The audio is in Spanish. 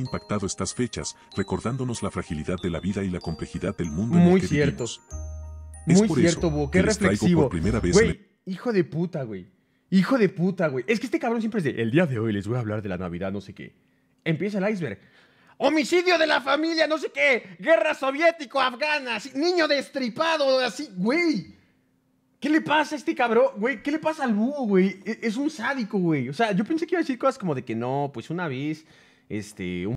impactado estas fechas, recordándonos la fragilidad de la vida y la complejidad del mundo Muy en el que cierto. Vivimos. Es Muy cierto, eso qué que reflexivo. Por primera vez hijo de puta, güey. Hijo de puta, güey. Es que este cabrón siempre es de, el día de hoy les voy a hablar de la Navidad, no sé qué. Empieza el iceberg. Homicidio de la familia, no sé qué. Guerra soviético-afgana. Niño destripado, así, güey. ¿Qué le pasa a este cabrón? Güey, ¿qué le pasa al búho, güey? E, es un sádico, güey. O sea, yo pensé que iba a decir cosas como de que no, pues una vez este,